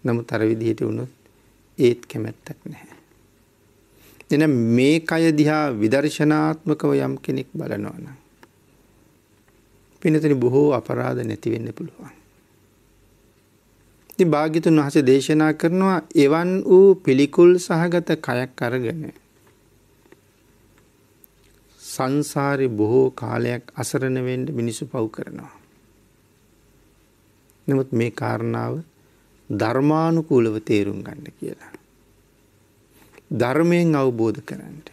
නමු තර විදිහට වුණොත් ඒත් කැමැත්තක් නැහැ. එන මේ කය දිහා විදර්ශනාත්මකව යම් කෙනෙක් බලනවන. පිනතන බොහෝ අපරාධ නැතිවෙන්න පුළුවන්. ති භාගිතුන් වහස දේශනා කරනවා එවන් වූ පිළිකුල් සහගත කයක් අරගෙන. සංසාරි බොහෝ කාලයක් අසරණවෙන්ට මිනිසු පව් කරනවා. නමුත් මේ කාරණාව ධර්මානුකූලව තේරුම් ගන්න කියලා. ධර්මයෙන් අවබෝධ කරන්නට.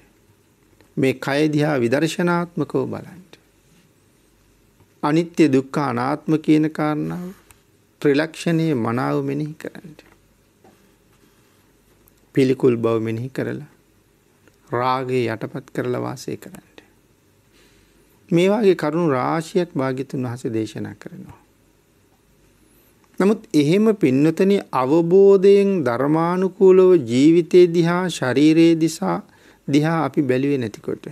මේ කයදිහා විදර්ශනාත්මකව බලන්ට. අනිත්‍ය දුක්කා අනාත්ම කියන කාරණාව ත්‍රිලක්ෂණය මනාව මෙනෙහි කරන්නට. පිළිකුල් බව මෙනෙහි කරලා රාගේ යටපත් කරලා වාසය කරන්නට. මේවාගේ කරුණු රාශියක් භාගිතුන් වහස දේශනා කරනවා. නමුත් එහෙම පින්නතන අවබෝධයෙන් ධර්මානුකූලව ජීවිතය දිහා ශරීරයේ දිසා දිහා අපි බැලිවේ නැතිකොට.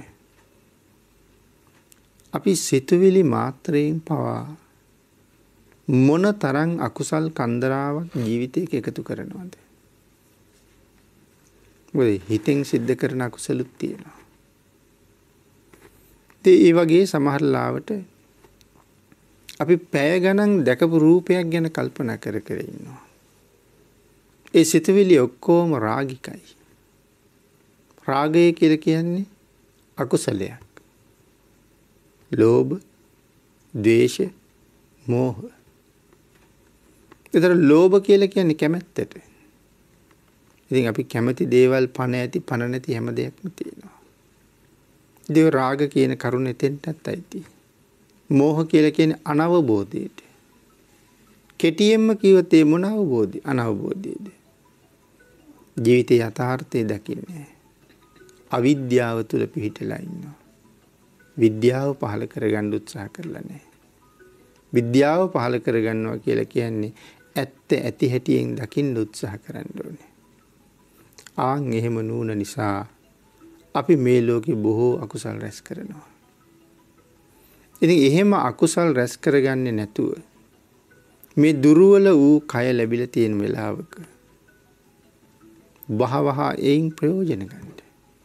අපි සිතුවිලි මාත්‍රයෙන් පවා මොන තරං අකුසල් කන්දරාවක් ජීවිතයක එකතු කරනවාද. හිතෙන් සිද්ධ කරන අකුසලුත් තියෙනවා. ඒ වගේ සමහරලාවට අපි පැය ගණන් දැකපු රූපයක් ගැන කල්පනා කර කර ඉන්නවා. ඒ සිතවිලි ඔක්කොම රාගිකයි. රාගය කියලා කියන්නේ අකුසලයක්. ලෝභ, ද්වේෂ, මෝහ. ඒතර ලෝභ කියලා කියන්නේ කැමැත්තට. ඉතින් අපි කැමති දේවල් පණ ඇති පණ නැති හැම දෙයක්ම තියෙනවා. දේව රාග කියන කරුණ එතෙන්ටත් අයිතියි. මෝහ කියලා කියන්නේ අනවබෝධයට. කෙටියෙන්ම කිව්වොත් ඒ මොන අවබෝධය? අනවබෝධයද? ජීවිතේ යථාර්ථය දකින්නේ අවිද්‍යාව තුල පිහිටලා ඉන්නවා. විද්‍යාව පහල කරගන්න උත්සාහ කරලා නැහැ. විද්‍යාව පහල කරගන්නවා කියලා කියන්නේ ඇත්ත ඇති හැටියෙන් දකින්න උත්සාහ කරන්න ඕනේ. ආන් එහෙම නුවණ නිසා අපි මේ ලෝකේ බොහෝ අකුසල් රැස් කරනවා. ඉතින් එහෙම අකුසල් රැස් කරගන්නේ නැතුව මේ දුරුවල වූ කය ලැබිල තියෙන වෙලාවක වහවහා එයින් ප්‍රයෝජන ගන්නට.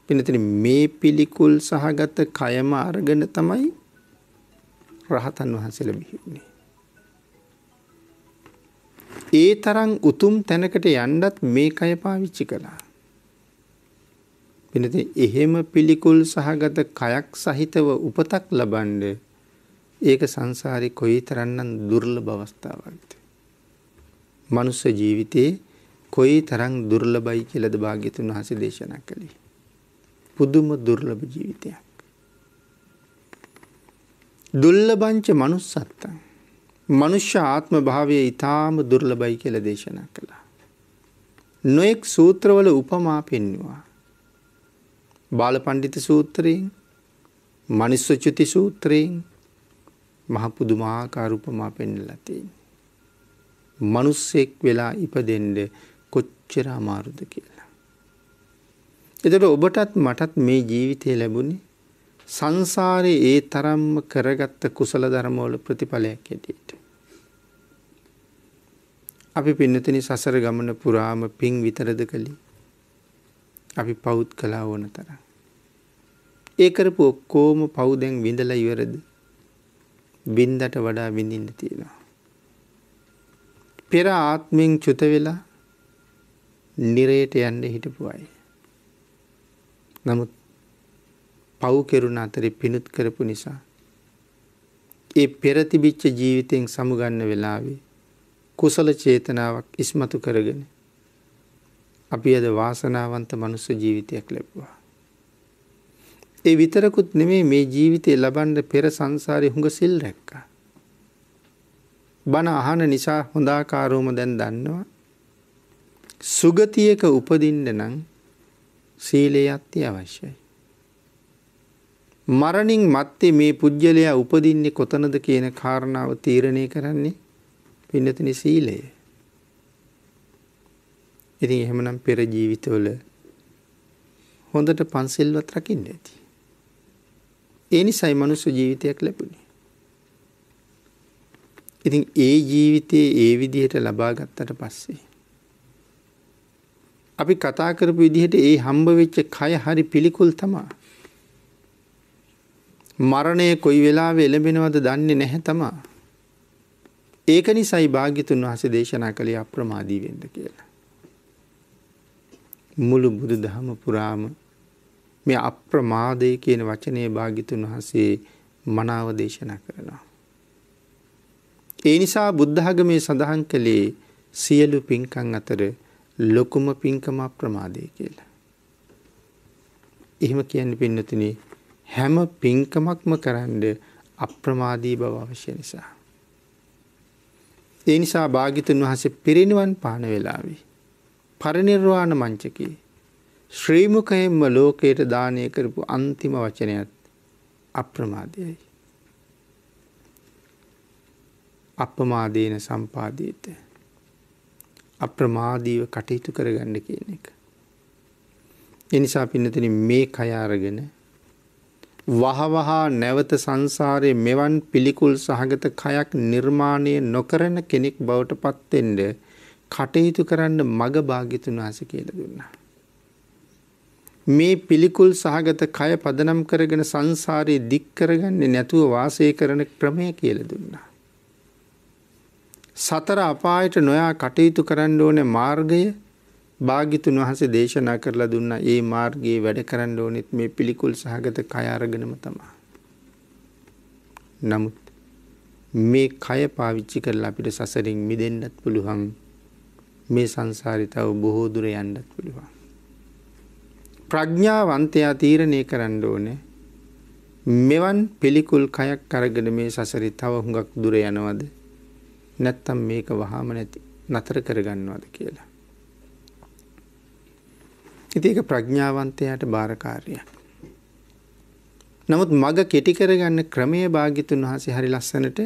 පිනතින මේ පිළිකුල් සහගත කයම අරගෙන තමයි රහතන් වහන්සේල බිහිුණේ. ඒ තරම් උතුම් තැනකට යන්නත් මේ කය පාවිච්චි කළා. පිනති එහෙම පිළිකුල් සහගත කයක් සහිතව උපතක් ලබන්ඩ ඒක සංසාරි කොයි තරන්නන් දුර්ල බවස්ථාවක්ද. මනුස්ස ජීවිතයේ කොයි තරං දුර්ල බයි කියලද භාග්‍යතුන් වහස දේශනා කළේ. පුදුම දුර්ලභ ජීවිතයක්. දුල්ල බංච මනුස්සත්තන්. මනුෂ්‍ය ආත්ම භාවය ඉතාම දුර්ලබයි කියල දේශනා කළා. නොයෙක් සූත්‍රවල උපමා පෙන්නවා. බාල පණ්ඩිත සූත්‍රයෙන් මනිස්වචුති සූත්‍රයෙන් මහපුදුමාකාරුපමා පෙන්ඩලා තියෙන. මනුස්සෙක් වෙලා ඉපදෙන්ඩ කොච්චර අමාරුද කියලා. එතට ඔබටත් මටත් මේ ජීවිතය ලැබුණේ සංසාරය ඒ තරම්ම කරගත්ත කුසල ධර්මෝල ප්‍රතිඵලයක් ඇටියට. අපි පින්නතනි සසර ගමන පුරාම පින් විතරද කළි අපි පෞද් කලා ඕන තර. ඒකරපු ඔක්කෝම පෞදැන් විඳල ඉවරද බින්දට වඩා බිඳින්න තියෙනවා. පෙර ආත්මෙන් චුත වෙලා නිරයට යන්න හිටපු අය. නමුත් පව් කෙරුණ අතරේ පිණුත් කරපු නිසා. ඒ පෙරතිබිච්ච ජීවිතයෙන් සමුගන්න වෙලාවේ කුසල චේතනාවක් ඉස්මතු කරගෙන අපි අද වාසනාවන්ත මනුස්ස ජීවිතයක් ලැබවා. ඒ විතරකුත් නෙමේ මේ ජීවිතය ලබන්ඩ පෙර සංසාරය හුඟ සිල් රැක්කා. බණ අහන නිසා හොඳාකාරෝම දැන් දන්නවා. සුගතියක උපදින්ඩ නං සීලේ අත්ති අවශ්‍යයි. මරණින් මත්තේ මේ පුද්ගලයා උපදින්නේ කොතනද කියන කාරණාව තීරණය කරන්නේ පින්නතින සීලය. ඉතින් එහෙමනම් පෙර ජීවිතවල හොඳට පන්සිල්වත් රකින්න ඇති. ඒ නිසයි මනුස්ස ජීවිතයක් ලැබුණේ. ඉතින් ඒ ජීවිතයේ ඒ විදිහට ලබා ගත්තට පස්සේ. අපි කතා කරපු විදිහට ඒ හම්බ වෙච්ච කය හරි පිළිකුල් තමා. මරණය කොයි වෙලාව එළඹෙනවද දන්නේ නැහැ තමා. ඒක නිසයි භාගිතුන් වහස දේශනා කළේ අප්‍රමාදී වෙන්න කියලා. මුළු බුදු දහම පුරාම මේ අප්‍රමාදය කියන වචනය භාගිතුන් වහසේ මනාව දේශනා කරනවා. ඒ නිසා බුද්ධාගමේ සඳහන් කළේ සියලු පින්කං අතර ලොකුම පින්කම අප්‍රමාදය කියලා. එහෙම කියන්න පින්නතින හැම පින්කමක්ම කරන්න අප්‍රමාදී බව අවශ්‍ය නිසා. ඒ නිසා භාගිතුන් වහසේ පිරිනිවන් පාන වෙලාවේ. පරිනිර්වාණ මංචකී ශ්‍රීමුකයෙන්ම ලෝකයට දානය කරපු අන්තිම වචනයත් අප්‍රමාදයයි. අපමාදීන සම්පාදීත අප්‍රමාදීව කටයුතු කරගන්න කියන එක. එනිසා පින්නතින මේ කයාරගෙන වහවහා නැවත සංසාරය මෙවන් පිළිකුල් සහගත කයක් නිර්මාණය නොකරන කෙනෙක් බවට පත්තෙන්ට කටයුතු කරන්න මග භාගිතුන් වහස කියල දුන්නා. මේ පිළිකුල් සහගත කය පදනම් කරගෙන සංසාරයේ දික් කරගන්නේ නැතුව වාසය කරන ක්‍රමය කියලා දුන්නා. සතර අපායට නොයා කටයුතු කරන්න ඕනේ මාර්ගය භාගිතුන් වහන්සේ දේශනා කරලා දුන්නා. ඒ මාර්ගයේ වැඩ කරන්න ඕනෙත් මේ පිළිකුල් සහගත කය අරගෙනම තමයි. නමුත් මේ කය පාවිච්චි කරලා අපිට සසරින් මිදෙන්නත් පුළුවන්. මේ සංසාරිතව බොහෝ දුර යන්නත් පුළුවන්. ප්‍රඥාවන්තයා තීරණය කරන්න ඕනේ මෙවන් පිළිකුල් කයක් අරගෙන මේ සසරේ තව හුඟක් දුර යනවද නැත්තම් මේක වහාම නැති නතර කරගන්නවද කියලා. ඉතින් ඒක ප්‍රඥාවන්තයාට බාරකාරයක්. නමුත් මග කෙටි කරගන්න ක්‍රමය භාග්‍යතුන් වහන්සේ හරි ලස්සනට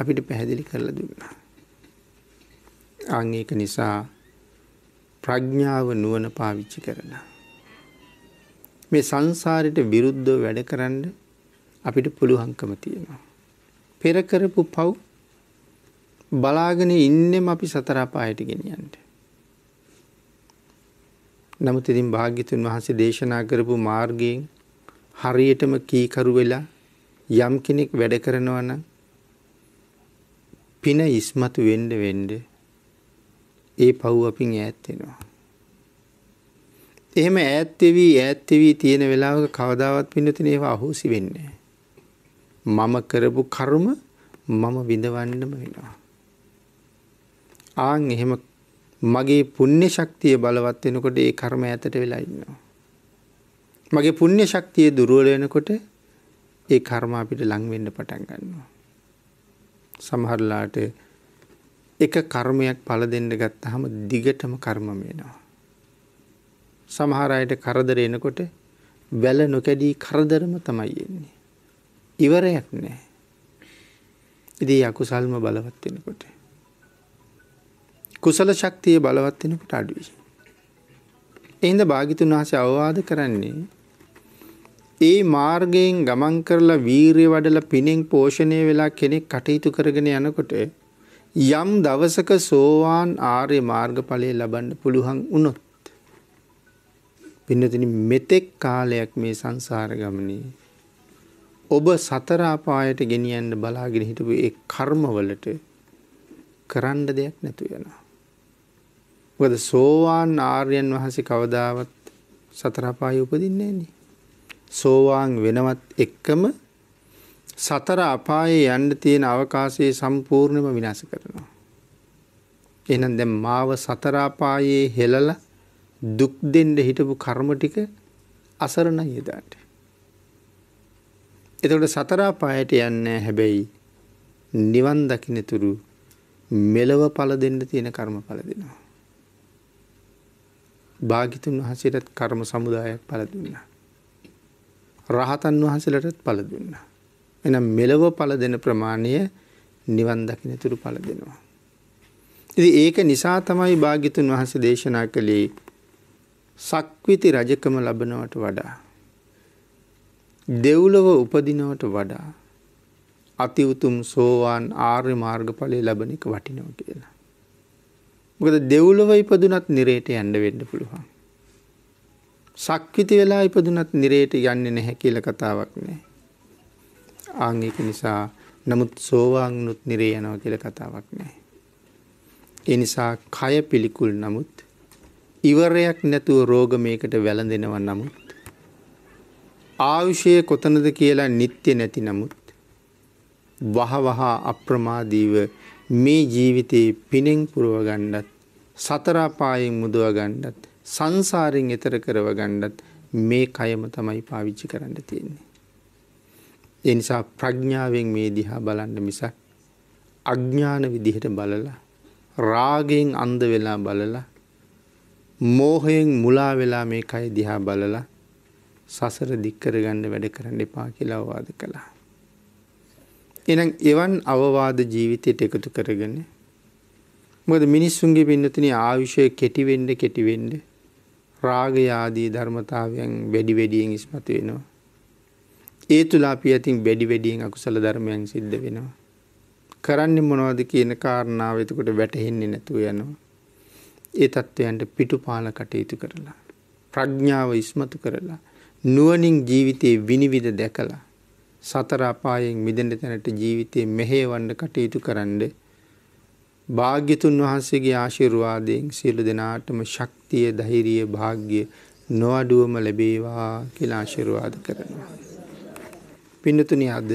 අපිට පැහැදිලි කරලා දුන්නා. ආන් ඒක නිසා ප්‍රඥාව නුවණ පාවිච්චි කරනවා. මේ සංසාරයට විරුද්ධ වැඩ කරන්න අපිට පුළුවන්කම තියෙනවා. පෙරකරපු පව් බලාගෙන ඉන්නෙම අපි සතරාපායට ගෙනියන්ට. නමුත් ඉතින් භාග්‍යතුන් වහන්සේ දේශනා කරපු මාර්ගයෙන් හරියටම කීකරු වෙලා යම් කෙනෙක් වැඩ කරනවා නම් පින ඉස්මතු වෙන්න වෙන්න ඒ පව් අපින් ඈත් වෙනවා. එහෙම ඈත් වෙවි ඈත් වෙවි තියෙන වෙලාවක කවදාවත් පින්නතින ඒවා අහෝසි වෙන්නේ මම කරපු කර්ම මම විඳවන්නම වෙනවා. ආන් එහෙම මගේ පුණ්‍ය ශක්තිය බලවත් වෙනකොට ඒ කර්ම ඈතට වෙලා ඉන්නවා. මගේ පුණ්‍ය ශක්තිය දුර්වල වෙනකොට ඒ කර්ම අපිට ලං වෙන්න පටන් ගන්නවා. සමහරලාට එක කර්මයක් පල දෙන්න ගත්තාම දිගටම කර්ම වෙනවා. සමහර අයට කරදර එනකොට වැල නොකැඩී කරදරම තමයි එන්නේ. ඉවරයක් නෑ. ඉදී අකුසල්ම බලවත් වෙනකොට. කුසල ශක්තිය බලවත් වෙනකොට අඩුයි. එහිද භාගිතුන් වහසේ අවවාද කරන්නේ ඒ මාර්ගයෙන් ගමන් කරලා වීරය වඩල පිනෙන් පෝෂණය වෙලා කෙනෙක් කටයුතු කරගෙන යනකොට යම් දවසක සෝවාන් ආර්ය මාර්ගඵලය ලබන්න පුළුවන් උනොත් පින්නතින මෙතෙක් කාලයක් මේ සංසාර ගමනේ ඔබ සතර අපායට ගෙනියන්න බලාගෙන හිටපු ඒ කර්මවලට කරන්න දෙයක් නැතු වෙනවා. මොකද සෝවාන් ආර්යයන් වහන්සේ කවදාවත් සතර අපායේ උපදින්නේ නැන්නේ. සෝවාන් වෙනවත් එක්කම සතර අපායේ යන්න තියෙන අවකාශය සම්පූර්ණයෙන්ම විනාශ කරනවා. එහෙනම් දැන් මාව සතර අපායේ හෙළලා දුක් දෙන්න හිටපු කර්ම ටික අසරණයි එදාට. එතකොට සතර පායට යන්නේ හැබැයි නිවන් දකින්නතුරු මෙලව පල දෙන්න තියෙන කර්ම පල දෙනවා. භාගිතුන් වහන්සේටත් කර්ම සමුදායක් පල දුන්නා. රහතන් වහන්සේලටත් පල දුන්නා. එනම් මෙලව පල දෙන ප්‍රමාණය නිවන් දකිනතුරු පල දෙනවා. ඉති ඒක නිසා තමයි භාගිතුන් වහස දේශනා කළේ සක්විති රජකම ලබනවට වඩා දෙව්ලොව උපදිනවට වඩා අති උතුම් සෝවාන් ආර්ය මාර්ගඵලය ලබන එක වටිනවා කියලා. මොකද දෙව්ලොව ඉපදුනත් නිරේට යන්න වෙන්න පුළුවන්. සක්විති වෙලා ඉපදුනත් නිරේට යන්නේ නැහැ කියලා කතාවක් නෑ. ආන් ඒක නිසා නමුත් සෝවාන් උනුත් නිරේ යනවා කියලා කතාවක් නෑ. ඒ නිසා කය පිළිකුල් නමුත් ඉවරයක් නැතුව රෝගමයකට වැළඳෙනව නමුත්. ආවිෂය කොතනද කියලා නිත්‍ය නැති නමුත්. වහවහා අප්‍රමාදීව මේ ජීවිතයේ පිනෙන් පුරුවගණ්ඩත් සතරාපායෙන් මුදවගණ්ඩත් සංසාරෙන් එතර කරවගණ්ඩත් මේ කයම තමයි පාවිච්චි කරන්න තියෙන්නේ. එනිසා ප්‍රඥාවෙන් මේ දිහා බලන්න මිසක් අඥ්ඥාන විදිහට බලලා රාගෙන් අන්ද වෙලා බලලා මෝහයෙන් මුලා වෙලා මේ කයි දිහා බලලා සසර දික්කරගන්න වැඩ කරන්න එපා කියලා අවවාද කළා. එනම් එවන් අවවාද ජීවිතයට එකතු කරගෙන මොද මිනිස්සුන්ගේ පින්නතින ආවිෂය කෙටිවෙන්ඩ කෙටිවෙන්ඩ රාගයාදී ධර්මතාවයන් වැඩි වැඩියෙන් ඉස්මතු වෙනවා. ඒ තුලාපිය ඇතින් බැඩි වැඩියෙන් අකුසල ධර්මයන් සිද්ධ වෙනවා. කරන්න මොනවද කියන කාරණාව එතකොට වැටහෙන්නේ නැතුව යනවා. ඒ තත්ත්වයන්ට පිටුපාල කටයුතු කරලා. ප්‍රඥ්ඥාව ඉස්මතු කරලා. නුවනින් ජීවිතයේ විනිවිධ දැකලා. සතරාපායෙන් මිදෙන්ට තැනට ජීවිතය මෙහේවන්ඩ කටයුතු කරන්න. භාග්‍යතුන් වහන්සේගේ ආශිර්වාදයෙන් සියලු දෙනාටම ශක්තිය දහිරිය භාග්‍ය නොවඩුවම ලැබේවා කියලා ආශිර්වාද කරනවා. පින්නතුනි අද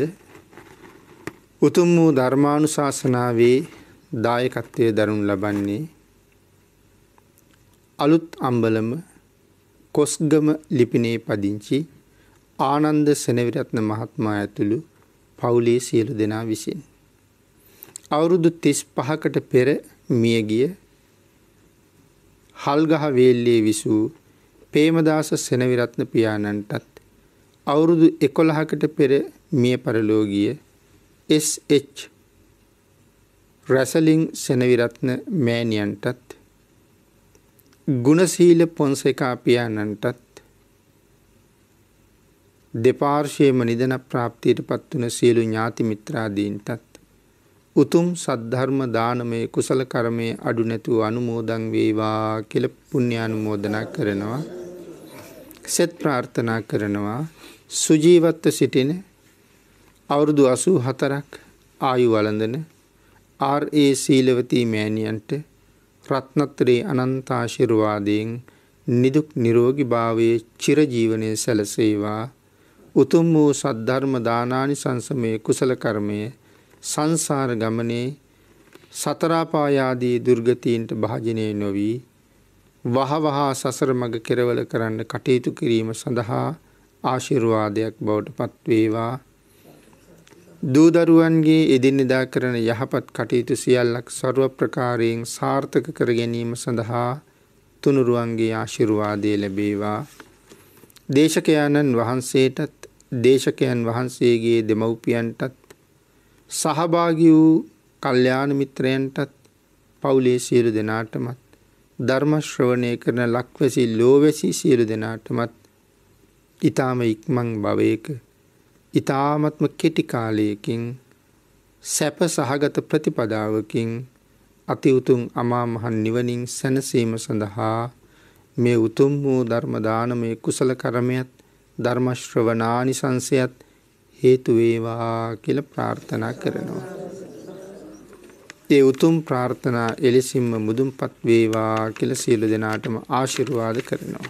උතුම් වූ ධර්මානු ශාසනාවේ දායකත්වය දරුන් ලබන්නේ අලුත් අම්බලම කොස්ගම ලිපිනේ පදිංචි ආනන්ද සෙනවිරත්න මහත්මා ඇතුළු පවුලේ සියලු දෙනා විසින්. අවුරුදු තිස් පහකට පෙර මියගිය හල්ගහ වේල්ලේ විසූ පේමදාස සෙනවිරත්න පියාණන්ටත් අවුරුදු එකොළහකට පෙර මිය පරලෝගිය SH රැසලිං සෙනවිරත්න මෑණියන්ටත් ගුණසීල පොන්සේකා පියාණන්ටත් දෙපාර්ශයම නිදන ප්‍රාප්තියට පත්වන සියලු ඥාති මිත්‍රාදීන්ටත් උතුම් සද්ධර්ම දානමය කුසල කරමය අඩු නැතුව අනුමෝදන් වේවා කෙල පුුණ්‍යානුමෝදනා කරනවා සෙත් ප්‍රාර්ථනා කරනවා සුජීවත්ව සිටින අවුරුදු අසූ හතරක් ආයු වලඳන ආර් ඒ සීලවතී මෑණියන්ට රත්නත්‍රයේ අනන්තාශිර්වාදයෙන් නිදුක් නිරෝගී භාවයේ චිරජීවනයේ සැලසේවා උතුම් වූ සද්ධර්ම දානානි සංසමයේ කුසල කර්මය සංසාර ගමනේ සතරාපායාදී දුර්ගතීන්ට භාජනය නොවී වහවහා සසර මග කෙරවල කරන්න කටයුතු කිරීම සඳහා ආශිර්වාදයක් බවට පත්වේවා දූදරුවන්ගේ එදිනෙදා කරන යහපත් කටයුතු සියල්ලක් සරුව ප්‍රකාරයෙන් සාර්ථක කර ගැනීම සඳහා තුනුරුවන්ගේ ආශිරුවාදය ලැබේවා. දේශකයාණන් වහන්සේටත් දේශකයන් වහන්සේගේ දෙමව්පියන්ටත් සහභාගි වූ කල්්‍යාන මිත්‍රයන්ටත් පවුලේ සියලු දෙනාටමත් ධර්මශ්‍රවණය කරන ලක්වැසි ලෝවැසි සියලු දෙනාටමත් ඉතාම ඉක්මං භවයක ඊ타ත්ම කෙටි කාලයකින් සැප සහගත ප්‍රතිපදාවකින් අති උතුම් අමා මහ නිවනින් සැනසීම සඳහා මේ උතුම් වූ ධර්ම දානමේ කුසල කර්මයක් ධර්ම ශ්‍රවණානිසංසයත් හේතු වේවා කියලා ප්‍රාර්ථනා කරනවා. ඒ උතුම් ප්‍රාර්ථනා එලෙසින්ම මුදුන්පත් වේවා කියලා සියලු දෙනාටම ආශිර්වාද කරනවා.